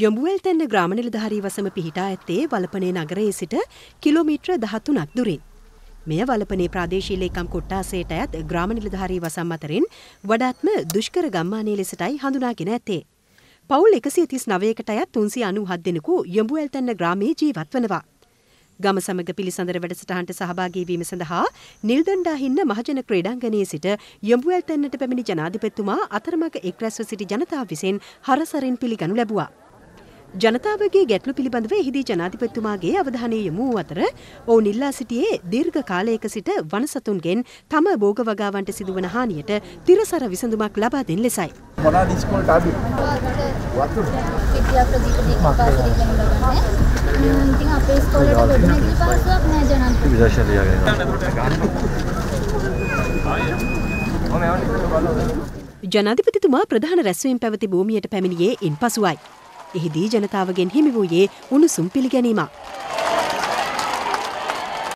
යොඹුවල්තැන්න ග්‍රාම නිලධාරී වසම පිහිටා ඇත්තේ වලපනේ නගරයේ සිට කිලෝමීට්‍ර දහතුනක් දුරින්. මෙය වලපනේ ප්‍රාදේශීලේකම් කොට්ටාසේට ඇත් ග්‍රාම නිලධාරී වසම් අතරින් වඩාත්ම දුෂ්කර ගම්මානය ලෙසටයි හඳුනාගෙන ඇත්තේ. පවුල් එකසිය තිස් නවයකට අයත් තුන්සි අනු හත් දෙෙනෙකු යොඹුවල්තැන්න ග්‍රාමේ ජීවත්වනවා. ගම සමග පිළිසඳර වැඩසටහන්ට සහභාගීවීම සඳහා නිල්දණ්ඩාහින්න මහජන ක්‍රේඩංගනයේ සිට යොඹුවල්තැන්නට පැමිණි ජනාධිපැත්තුමා අතරමඟ එක්රැස්ව සිටි ජනතාව විසින් හරසරින් පිළිගනු ලැබවා. ජනතාවගේ ගැටලු පිළිබඳව එහිදී ජනාධිපතිතුමාගේ අවධානය යොමු අතර ඔවුන් ඉල්ලා සිටියේ දීර්ඝ කාලයක සිට වනසතුන්ගෙන් තම භෝග වගාවන්ට සිදුවන හානියට තිරසර විසඳුමක් ලබා දෙන ලෙසයි. මොනවාද ඉස්කෝලට ආවේ? වතුර. විද්‍යා ප්‍රතිපදික පාසලේ ඉගෙනුම් ගන්න. ඉතින් අපේ ඉස්කෝලේ ගොඩනැගිලි පාසලක් නෑ ජනාධිපති. විදර්ශනය ගන්න. ජනාධිපතිතුමා ප්‍රධාන රැස්වීම් පැවති භූමියට පැමිණියේ ඉන් පසුවයි. එහිදී ජනතාවගෙන් හිමි වූයේ උණුසුම් පිළිගැනීමක්.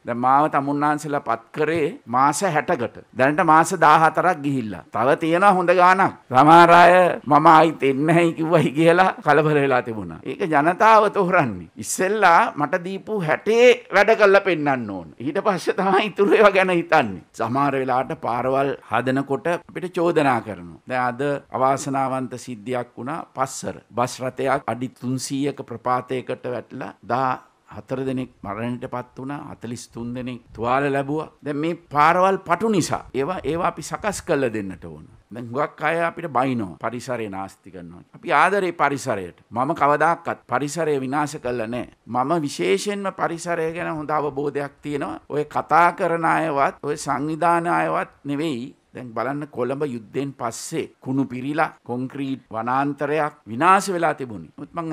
දැන් මාව තමුන්නාන්සලා පත් කරේ මාස 60කට. දැනට මාස 14ක් ගිහිල්ලා. තව තියෙනවා හොඳ ගාණක්. සමහර අය මම ආයිත් එන්නේ නැහැ කිව්වයි කියලා කලබල වෙලා තිබුණා. ඒක ජනතාව තෝරන්නේ. ඉස්සෙල්ලා මට දීපු 60 වැඩ කළා පෙන්වන්න ඕන. ඊට පස්සේ තමයි ඉතුරු ඒවා ගැන හිතන්නේ. සමහර වෙලාවට පාරවල් හදනකොට අපිට චෝදනා කරනවා. දැන් අද අවාසනාවන්ත සිද්ධියක් වුණා පස්සර. බස් රථයක් අඩි 300ක ප්‍රපාතයකට වැටලා 10 හතර දෙනෙක් මරණයට පත් වුණා අතලිස් තුන් දෙනෙක් තුවාල ලැබුවා දැන් මේ පාරවල් පටු නිසා ඒවා ඒවා අපි සකස් කළ දෙන්නට ඕන දැන් හුඟක් අය අපිට බයිනෝ පරිසරය නාස්ති කරනවා අපි ආදරේ පරිසරයට මම කවදාකවත් පරිසරය විනාශ කළා නෑ මම විශේෂයෙන්ම පරිසරය ගැන හොඳ අවබෝධයක් තියෙනවා ඔය කතා කරන අයවත් ඔය සංවිධාන අයවත් නෙවෙයි දැන් බලන්න කොළඹ යුද්ධයෙන් පස්සේ කුණු පිරිලා කොන්ක්‍රීට් වනාන්තරයක් විනාශ වෙලා තිබුණි. මුත් මම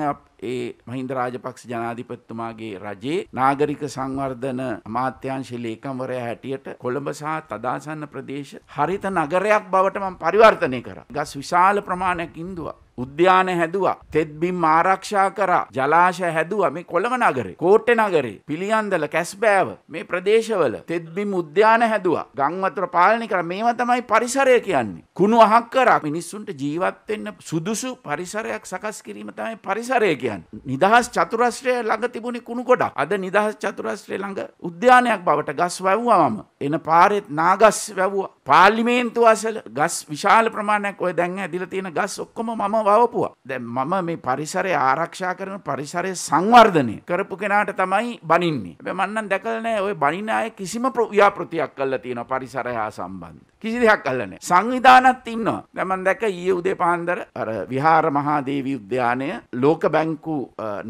ඒ මහින්ද රාජපක්ෂ ජනාධිපතිතුමාගේ රජයේ නාගරික සංවර්ධන අමාත්‍යාංශ ලේකම්වරයා හැටියට කොළඹ සහ තදාසන්න ප්‍රදේශ හරිත නගරයක් බවට මම පරිවර්තනය කරා. ගස් විශාල ප්‍රමාණයක් ඉන්දුවා. උද්‍යාන හැදුවා තෙත්බිම් ආරක්ෂා කරා ජලාශය හැදුවා මේ කොළඹ නගරේ කෝට්ටේ නගරේ පිළියන්දල කැස්බෑව මේ ප්‍රදේශවල තෙත්බිම් උද්‍යාන හැදුවා ගංවතුර පාලනය කරා මේවා තමයි පරිසරය කියන්නේ කුණු අහක් කරා මිනිස්සුන්ට ජීවත් වෙන්න සුදුසු පරිසරයක් සකස් කිරීම තමයි පරිසරය කියන්නේ නිදහස් චතුරස්‍රය ළඟ තිබුණේ කුණු ගොඩක් අද නිදහස් චතුරස්‍රය ළඟ උද්‍යානයක් බවට ගස් වැව්වාම එන පාරෙත් නාගස් වැව්වා පාර්ලිමේන්තුව අසල ගස් විශාල ප්‍රමාණයක් ඔය දැන් ඇදිලා තියෙන ගස් ඔක්කොම මම අවපුවා. දැන් මම මේ පරිසරය ආරක්ෂා කරන පරිසරය සංවර්ධනය කරපු කෙනාට තමයි බනින්නේ. හැබැයි මම නම් දැකලා නැහැ ওই බනින අය කිසිම ව්‍යාපෘතියක් කරලා තියෙනවා පරිසරය හා සම්බන්ධ. කිසි දෙයක් කරලා නැහැ. සංවිධානත් ඉන්නවා. දැන් මම දැක්ක ඊයේ උදේ පාන්දර අර විහාර මහාදේවී උද්‍යානය ලෝක බැංකු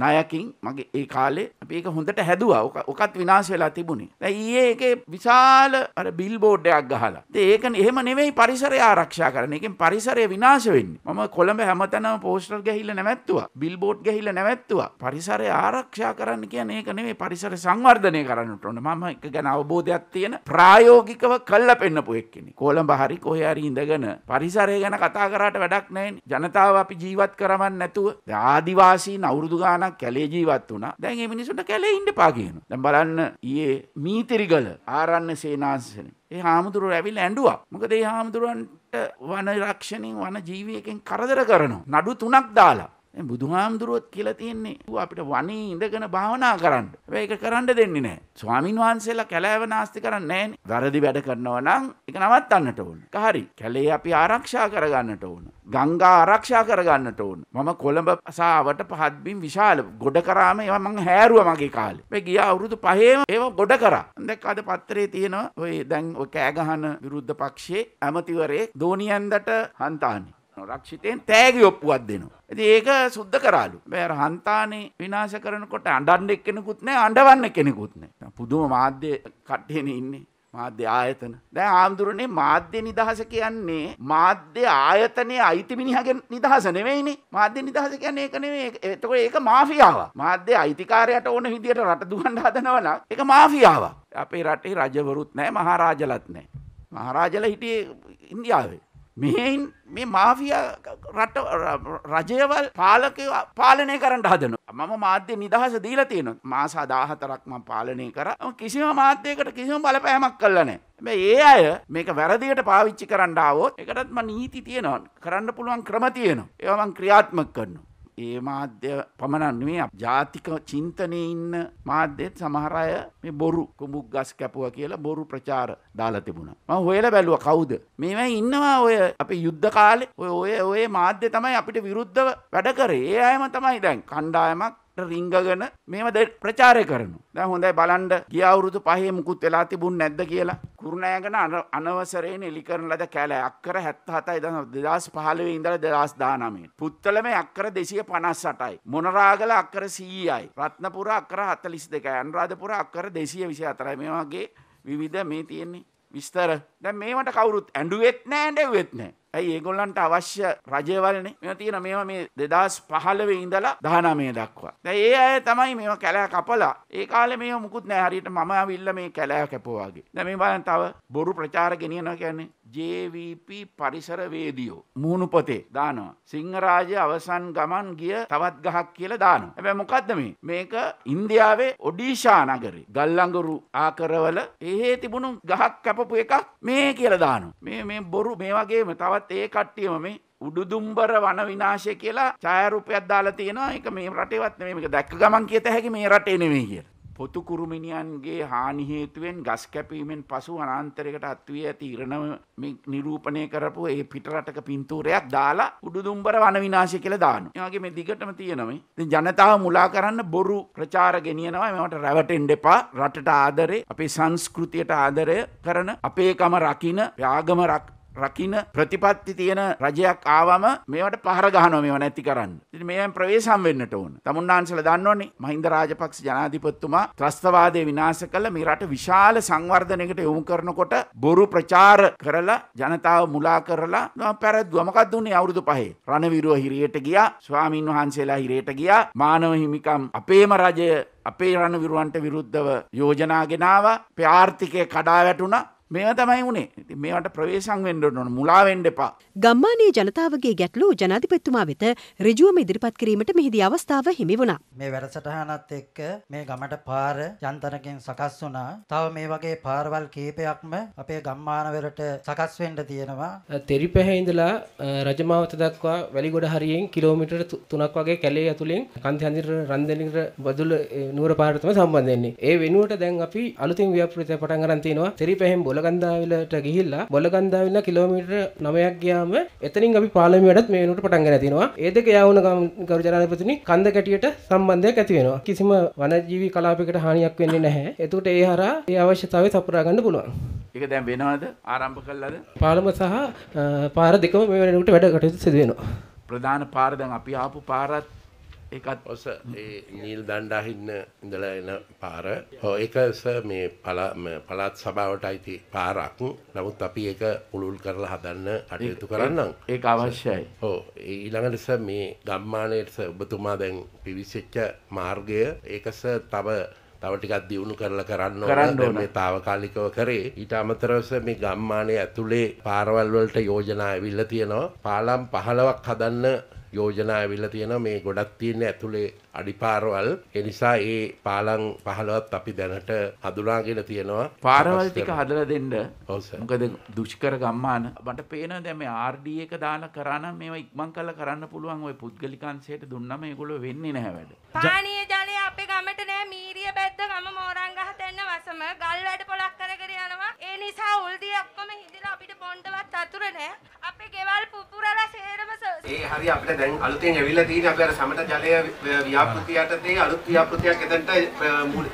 ණයකින් මගේ ඒ කාලේ අපි ඒක හොඳට හැදුවා. ඔකත් විනාශ වෙලා තිබුණේ. දැන් ඊයේ ඒකේ විශාල අර බිල් බෝඩ් එකක් ගහලා. ඉතින් ඒක එහෙම නෙමෙයි පරිසරය ආරක්ෂා කරන. එකෙන් පරිසරය විනාශ වෙන්නේ. මම කොළඹ හැම හැමතැනම පෝස්ටර් ගැහිල්ල නැවැත්තුවා බිල්බෝඩ් ගැහිල්ල නැවැත්තුවා පරිසරය ආරක්ෂා කරන්න කියන ඒක නෙමේ පරිසර සංවර්ධනය කරන්නට ඕන මම එක ගැන අවබෝධයක් තියෙන ප්‍රායෝගිකව කල්ලා පෙන්නපු එක්කෙනෙක් කොළඹ හරි කොහේ හරි ඉඳගෙන පරිසරය ගැන කතා කරාට වැඩක් නැහැනේ ජනතාව අපි ජීවත් කරවන්න නැතුව ආදිවාසීන් අවුරුදු ගාණක් කැලේ ජීවත් වුණා දැන් මේ මිනිසුන්ට කැලේ ඉන්න පා කියනවා දැන් බලන්න ඊයේ මීතිරිගල ආරණ්‍ය සේනාසනේ ඒ හාමුදුරුවෝ ඇවිල්ලා ඇඬුවා මොකද ඒ හාමුදුරුවන් වන රක්ෂණින් වන ජීවියකෙන් කරදර කරනවා. නඩු තුනක් දාලා. බුදුහාමුදුරුවොත් කියලා තියෙන්නේ අපිට වනේ ඉඳගෙන භාවනා කරන්න. ඒක කරන්න දෙන්නේ නැහැ. ස්වාමින් වහන්සේලා කැලෑව නාස්ති කරන්නේ නැහැනේ. වැරදි වැඩ කරනවා නම් ඒක නවත්තන්නට ඕන. හරි. කැලේ අපි ආරක්ෂා කරගන්නට ඕන. ගංගා ආරක්ෂා කරගන්නට ඕන. මම කොළඹ සාවට පහත්බිම් විශාල ගොඩ කරාම ඒවා මං හැරුවා මගේ කාලේ. මේ ගිය අවුරුදු පහේම ඒවා ගොඩ කරා. දැන් අද පත්‍රයේ තියෙනවා ඔය දැන් ඔය කෑ ගහන විරුද්ධ පක්ෂයේ ඇමතිවරයෙක් දෝනියන්දට හන්තානේ. රක්ෂිතයෙන් තෑගි ඔප්පුවක් දෙනවා. ඉතින් ඒක සුද්ධ කරාලු. බෑර හන්තානේ විනාශ කරනකොට අඬන්න කෙනෙකුත් නැහැ අඬවන්න කෙනෙකුත් නැහැ. පුදුම මාධ්‍ය කට්ටියනේ ඉන්නේ. මාධ්‍ය ආයතන. දැන් ආම්දුරනේ මාධ්‍ය නිදහස කියන්නේ මාධ්‍ය ආයතනයේ අයිති මිනිහගේ නිදහස නෙවෙයිනේ. මාධ්‍ය නිදහස කියන්නේ ඒක නෙවෙයි. එතකොට ඒක මාෆියාවක්. මාධ්‍ය අයිතිකාරයට ඕන විදියට රට දුවන්න හදනවා නම් ඒක මාෆියාවක්. අපේ රටේ රජවරුත් නැහැ, මහරජලත් නැහැ. මහරජල හිටියේ ඉන්දියාවේ. මෙයින් මේ මාවිය රට රජයවල් පාලකය පාලනය කරට හදන. මම මාධ්‍ය නිදහස දීල තියෙන මාසා දාහතරක්ම පාලනය කර කිසිම මාධ්‍යයකට කිසිම බලපෑමක් කල්ලනෑ. ඒ අය මේක වැරදියට පාවිච්චි කරන්නාවෝ එකටත්ම නීති තියෙනවන් කරන්න පුළුවන් ක්‍රම තියෙනවා ඒවමන් ක්‍රියාත්මක් කරන්න. ඒ මාධ්‍ය පමණක් නෙමේ ජාතික චින්තනයේ ඉන්න මාධ්‍යත් සමහර අය මේ බොරු කුඹුක් ගස් කැපුවා කියලා බොරු ප්‍රචාර දාලා තිබුණා. මම හොයලා බැලුවා කවුද? මේවා ඉන්නවා ඔය අපේ යුද්ධ කාලේ ඔය ඔය ඔය මාධ්‍ය තමයි අපිට විරුද්ධව වැඩ කරේ. ඒ අයම තමයි දැන් කණ්ඩායමක් රිංගගෙන මේම ද ප්‍රචාරය කරනු. දැන් හොඳයි බලන්න ගිය අවුරුදු පහේ මුකුත් වෙලා තිබුණ නැද්ද කියලා. කුරුණෑගන අනවසරයෙන් එලි කරන ලද කැලෑ අක්කර 77යි ඉඳන් 2015 ඉඳලා 2019. පුත්තලමේ අක්කර 258යි. මොනරාගල අක්කර 100යි. රත්නපුර අක්කර 42යි. අනුරාධපුර අක්කර 224යි. මේ වගේ විවිධ මේ තියෙන්නේ විස්තර. දැන් මේවට කවුරුත් ඇඬුවෙත් නැහැ ඇඬෙව්වෙත් නැහැ. ඇයි ඒගොල්ලන්ට අවශ්‍ය රජවලනේ මෙ තියෙන මේවා මේ දෙදස් පහලවේ ඉඳලා දහනමය දක්වා. දැන් ඒ අය තමයි මේවා කැලෑ කපලා ඒ කාලේ මේව මුකුත් නැහැ හරියට මම අවිල්ල මේ කැලෑ කැපුවාගේ. දැන් මේ බලන්න තව බොරු ප්‍රචාර ගෙනියනවා කියන්නේ ජවප පරිසරවේදියෝ මූුණුපොතේ දානවා. සිංහරාජය අවසන් ගමන් ගිය තවත් ගහක් කියල දාන. ඇබැ මොකක්ද මේ මේක ඉන්දියාවේ ඔඩීශා නගරි ගල්ලඟුරු ආකරවල ඒහේ තිබුණු ගහක් කැපපු එකක් මේ කියල දානු. මේ මේ බොරු මේ වගේම තවත් ඒ කට්ටියම මේ උඩුදුම්බර වන විනාශය කියලා චායරුපයක් දාලා තියෙනවා එක මේ රටේවත් නෙමේ මේක දැක්ක ගමන් කියත හැකි මේ රටේ නෙමේ කියලා. පොතු කුරුමිනියන්ගේ හානි හේතුවෙන් ගස් කැපීමෙන් පසු අනන්තරයකට අත්වී ඇති ඉරණම නිරූපණය කරපු ඒ පිටරටක පින්තූරයක් දාලා උඩු දුම්බර වන විනාශය කියලා දාන. ඒවගේ මේ දිගටම තියෙනමයි. ඉතින් ජනතාව මුලා කරන්න බොරු ප්‍රචාර ගෙනියනවා මේවට රැවටෙන්න එපා. රටට ආදරේ, අපේ සංස්කෘතියට ආදරය කරන, අපේකම රකින, ආගම රක් රකින ප්‍රතිපත්ති තියෙන රජයක් ආවම මේවට පහර ගහනවා මේව නැති කරන්න. ඉතින් මේවෙන් ප්‍රවේශම් වෙන්නට ඕන. තමුන්නාන්සලා දන්නවනේ මහින්ද රාජපක්ෂ ජනාධිපතිතුමා ත්‍රස්තවාදය විනාශ කළ මේ රට විශාල සංවර්ධනයකට යොමු කරනකොට බොරු ප්‍රචාර කරලා ජනතාව මුලා කරලා මම පැරද්දුවා. මොකක්ද උනේ අවුරුදු පහේ? රණවිරුව හිරියට ගියා. ස්වාමින් වහන්සේලා හිරියට ගියා. මානව හිමිකම් අපේම රජය අපේ රණවිරුවන්ට විරුද්ධව යෝජනා ගෙනාවා. ප්‍රාර්ථිකය කඩා වැටුණා. මේව තමයි වුණේ ඉතින් මේවට ප්‍රවේශම් වෙන්න ඕන මුලා වෙන්න එපා ගම්මානයේ ජනතාවගේ ගැටලු ජනාධිපතිතුමා වෙත ඍජුවම ඉදිරිපත් කිරීමට මෙහිදී අවස්ථාව හිමි වුණා මේ වැඩසටහනත් එක්ක මේ ගමට පාර යන්ත්‍රණකින් සකස් වුණා තව මේ වගේ පාරවල් කීපයක්ම අපේ ගම්මානවලට සකස් වෙන්න තියෙනවා තෙරිපැහැ ඉඳලා රජමාවත දක්වා වැලිගොඩ හරියෙන් කිලෝමීටර් 3ක් වගේ කැලේ ඇතුලෙන් කන්තිහන්දිර රන්දෙනිර බදුල නුවර පාරට තමයි සම්බන්ධ වෙන්නේ ඒ වෙනුවට දැන් අපි අලුතින් ව්‍යාපෘතියක් පටන් ගන්න තියෙනවා තෙරිපැහෙන් බොල බොලගන්දාවිලට ගිහිල්ලා බොලගන්දාවිල්ල කිලෝමීටර් නමයක් ගියාම එතනින් අපි පාලමටත් මේනට පටන්ගෙන තිනවා ඒදක යවුන ගරු ජනාධපතිනි කන්ද කැටියට සම්බන්ධයක් ඇති වෙනවා කිසිම වනජීවි කලාපයකට හානියක් වෙන්නේ නැහැ එතකොට ඒ හරහා ඒ අවශ්‍යතාවය සපුරා ගන්න පුළුවන් ඒක දැන් වෙනවද ආරම්භ කළාද පාලම සහ පාර දෙකම මේ වෙනකොට වැඩ කටයුතු සිදු වෙනවා ප්‍රධාන පාර දැන් අපි ආපු පාරත් ඒකත් ඔස ඒ නිල් දණ්ඩාහින්න ඉඳලා එන පාර හෝ එකස මේ පළාත් සභාවට අයිති පාරක් නමුත් අපි ඒක පුළුල් කරලා හදන්න අටයුතු කරන්නම් ඒ අවශ්‍යයි හෝ ඊළඟටස මේ ගම්මානයටස ඔබතුමා දැන් පිවිසිච්ච මාර්ගය ඒකස තව තව ටිකක් දියුණු කරලා කරන්න කරන්න මේ తాවකාලිකව කරේ ඊට අමතරව මේ ගම්මානයේ ඇතුලේ පාරවල් වලට යෝජනා ඇවිල්ලා තියෙනවා පාලම් 15ක් හදන්න යෝජනා වෙල්ල තියෙන මේ ගොඩක් තියෙන ඇතුළේ අඩිපාරවල් එනිසා ඒ පාලං පහලවත් අපි දැනට හදුනාගෙන තියෙනවා පාරවල් ටික හදල දෙන්න මොකද දුෂ්කර ගම්මාන මට පේන දැම ආර්ඩිය එක දාන කරන්න මේ ඉක්මං කල කරන්න පුළුවන් ඔය පුද්ගලිකන්සයට දුන්නම ඒගොල වෙන්නේ නැහැ වැඩ පානය ජලය අපේ ගමට නෑ මී ගිය බැද්ද ගම මෝරංගහ දෙන්න වසම ගල් වැඩ පොලක් කරගෙන යනවා. ඒ නිසා උල්දී ඔක්කොම හිඳිලා අපිට බොණ්ඩවත් අතුරු නෑ. අපේ ගෙවල් පුපුරලා සේරම ඒ හරි අපිට දැන් අලුතෙන් ඇවිල්ලා තියෙන අපේ අර සමට ජලය ව්‍යාපෘතිය යටතේ අලුත් ව්‍යාපෘතියක් එතනට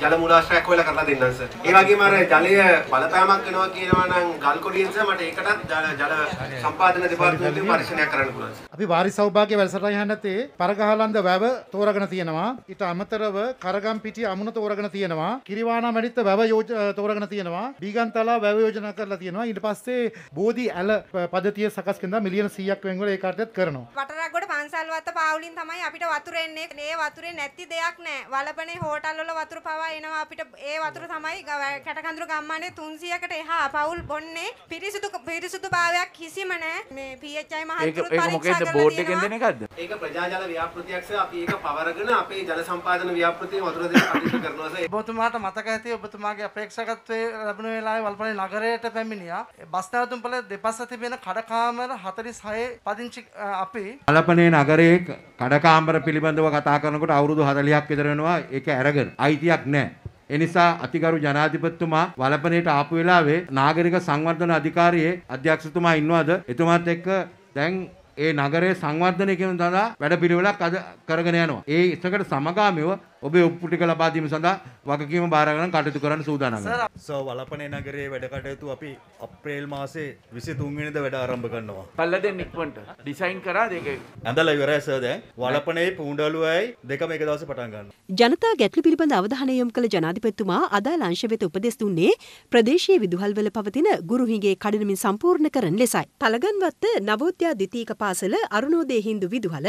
ජල මූලාශ්‍රයක් හොයලා කරලා දෙන්නම් සර්. ඒ වගේම අර ජලය බලපෑමක් වෙනවා කියනවා නම් ගල් කොටියෙන් සර් මට ඒකටත් ජල සම්පාදන දෙපාර්තමේන්තුවේ පරීක්ෂණයක් කරන්න පුළුවන් සර්. අපි වාරි සෞභාග්‍ය වැඩසටහනතේ පරගහලන්ද වැව තෝරගෙන තියෙනවා. ඊට අමතරව කරගම්පිටිය අමුණත තෝරගෙන තියෙනවා කිරිවානා මැඩිත්ත වැව තෝරගෙන තියෙනවා බීගන්තලා වැව යෝජනා කරලා තියෙනවා ඊට පස්සේ බෝධි ඇල පදතිය සකස් කරනවා මිලියන 100ක් වෙන්වල ඒ කාර්යයත් කරනවා වටරගොඩ පන්සල් වත්ත පාවුලින් තමයි අපිට වතුර එන්නේ මේ වතුරේ නැති දෙයක් නැහැ වලපනේ හෝටල් වල වතුර පවා එනවා අපිට ඒ වතුර තමයි කැටකඳුරු ගම්මානේ 300කට එහා පවුල් බොන්නේ පිරිසිදු පිරිසිදු භාවයක් කිසිම නැහැ මේ PHI මහත්තුරුත් පරීක්ෂා කරලා බෝඩ් එකෙන් දෙන එකක්ද? ඒක ප්‍රජාජල ව්‍යාපෘතියක් සහ අපි ඒක පවරගෙන අපේ ජල සම්පාදන ව්‍යාපෘතියේ වතුර දෙක අධිෂ්ඨ කරනවාද? ඔබතුමාට මතක ඇති ඔබතුමාගේ අපේක්ෂකත්වයේ ලැබුණ වෙලාවේ වල්පනේ නගරයට පැමිණියා. බස් නැවතුම් පළ දෙපස තිබෙන කඩකාමර 46 පදිංචි අපි වල්පනේ නගරයේ කඩකාමර පිළිබඳව කතා කරනකොට අවුරුදු 40ක් විතර වෙනවා. ඒක අරගෙන අයිතියක් නැහැ. එනිසා අතිගරු ජනාධිපතිතුමා වලපනේට ආපු වෙලාවේ නාගරික සංවර්ධන අධිකාරියේ අධ්‍යක්ෂතුමා ඉන්නවද? එතුමාත් එක්ක දැන් ඒ නගරයේ සංවර්ධනය කියන සඳහා වැඩපිළිවෙලක් අද කරගෙන යනවා. ඒ එකකට සමගාමීව ඔබේ ඔප්පු ටික ලබා දීම සඳහා වගකීම බාරගෙන කටයුතු කරන්න සූදානම් වෙනවා. සර් වලපනේ නගරයේ වැඩ කටයුතු අපි අප්‍රේල් මාසේ 23 වෙනිදා වැඩ ආරම්භ කරනවා. පල්ල දෙන්න ඉක්මනට. ඩිසයින් කරා දෙක. ඇඳලා ඉවරයි සර් දැන්. වලපනේ පූඬලුවයි දෙකම එක දවසේ පටන් ගන්නවා. ජනතා ගැටලු පිළිබඳ අවධානය යොමු කළ ජනාධිපතිතුමා අදාළ අංශ වෙත උපදෙස් දුන්නේ ප්‍රදේශීය විදුහල්වල පවතින ගුරුහිගේ කඩනමින් සම්පූර්ණ කරන ලෙසයි. තලගන්වත්ත නවෝද්‍යා ද්විතීක පාසල අරුණෝදය හින්දු විදුහල,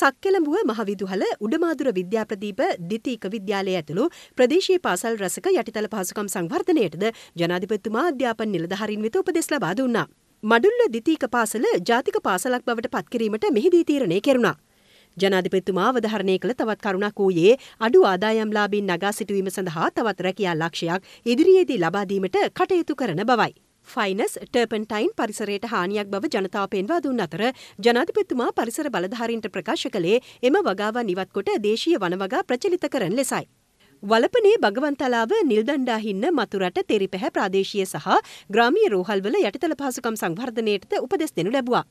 සක්කෙළඹුව මහ විදුහල, උඩමාදුර විද්‍යාප්‍රදීප ද්විතීක විද්‍යාලය ඇතුළු ප්‍රදේශීය පාසල් රැසක යටිතල පහසුකම් සංවර්ධනයටද ජනාධිපතිතුමා අධ්‍යාපන නිලධාරීන් වෙත උපදෙස් ලබා දුන්නා. මඩුල්ල ද්විතීක පාසල ජාතික පාසලක් බවට පත්කිරීමට මෙහිදී තීරණය කෙරුණා. ජනාධිපතිතුමා අවධාරණය කළ තවත් කරුණක් වූයේ අඩු ආදායම්ලාභීන් නගා සිටුවීම සඳහා තවත් රැකියා ලක්ෂයක් ඉදිරියේදී ලබා දීමට කටයුතු කරන බවයි. ෆයිනස් ටර්පන්ටයින් පරිසරයට හානියක් බව ජනතාව පෙන්වා දුන් අතර ජනාධිපතිතුමා පරිසර බලධාරීන්ට ප්‍රකාශ කළේ එම වගාව නිවත්කොට දේශීය වනවගා ප්‍රචලිත කරන ලෙසයි. වලපනේ භගවන්තලාව නිල්දණ්ඩාහින්න මතුරට තෙරිපැහැ ප්‍රාදේශීය සහ ග්‍රාමීය රෝහල්වල යටිතල පහසුකම් සංවර්ධනයටද උපදෙස් දෙනු ලැබුවා.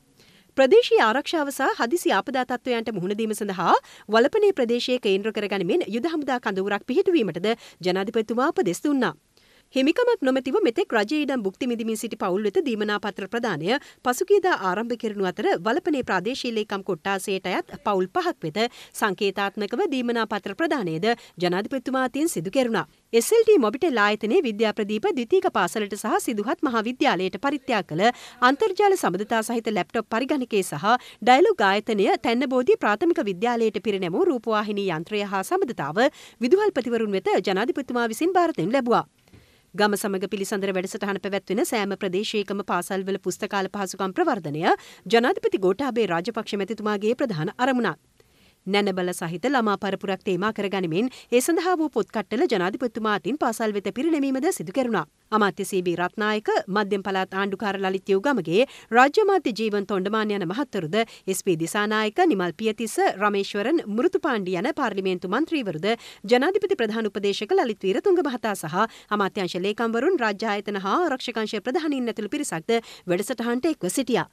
ප්‍රදේශීය ආරක්ෂාව සහ හදිසි ආපදාතත්වයන්ට මුහුණදීම සඳහා වලපනේ ප්‍රදේශයේ කේන්ද්‍ර කරගනිමින් යුද හමුදා කඳවුරක් පිහිටුවීමටද ජනාධිපතිතුමා උපදෙස් දුන්නා. හිමිකමක් නොමැතිව මෙතෙක් රජයේ ඉඩම් භුක්ති විඳිමින් සිටි පවුල් වෙත දීමනා පත්‍ර ප්‍රදානය පසුගියදා ආරම්භ කෙරෙනු අතර වලපනේ ප්‍රාදේශීය ලේකම් කොට්ටාසයට අයත් පවුල් පහක් වෙත සංකේතාත්මකව දීමනා පත්‍ර ප්‍රදානයද ජනාධිපතිතුමාතින් සිදු කෙරුණා. SLT මොබිටෙල් ආයතනයේ විද්‍යාප්‍රදීප ද්විතීක පාසලට සහ සිදුහත් මහාවිද්‍යාලයට පරිත්‍යාග කළ අන්තර්ජාල සබඳතා සහිත ලැප්ටොප් පරිගණකයේ සහ ඩයලොග් ආයතනය තැන්නබෝධි ප්‍රාථමික විද්‍යාලයට පිරිනැමූ රූපවාහිනී යන්ත්‍රය හා සබඳතාව විදුහල්පතිවරුන් වෙත ජනාධිපතිතුමා විසින් භාරතෙන් ලැබුවා. ගම සමග පිළිසඳර වැඩසටහන පැවැත්වෙන සෑම ප්‍රදේශයකම පාසල්වල පුස්තකාල පහසුකම් ප්‍රවර්ධනය ජනාධිපති ගෝඨාභය රාජපක්ෂ මැතිතුමාගේ ප්‍රධාන අරමුණක්. නැනබල සහිත ළමා පරපුරක් තේමා කරගනිමින් ඒ සඳහා වූ පොත්කට්ටල ජනාධිපතිතුමා අතින් පාසල් වෙත පිරිනැමීමද සිදු කෙරුණා. අමාත්‍ය සීබී රත්නායක මධ්‍යම පළාත් ආණ්ඩුකාර ලලිත් යෝගමගේ රාජ්‍ය අමාත්‍ය ජීවන් තොණ්ඩමාන යන මහත්වරුද එස්.පී. දිසානායක නිමල් පියතිස්ස රමේශ්වරන් මෘතුපාණ්ඩි යන පාර්ලිමේන්තු මන්ත්‍රීවරුද ජනාධිපති ප්‍රධාන උපදේශක ලලිත් වීරතුංග මහතා සහ අමාත්‍යංශ ලේකම්වරුන් රාජ්‍ය ආයතන හා ආරක්ෂක අංශ ප්‍රධානීන් ඇතුළු පිරිසක්ද වැඩසටහනට එක්ව සිටියා.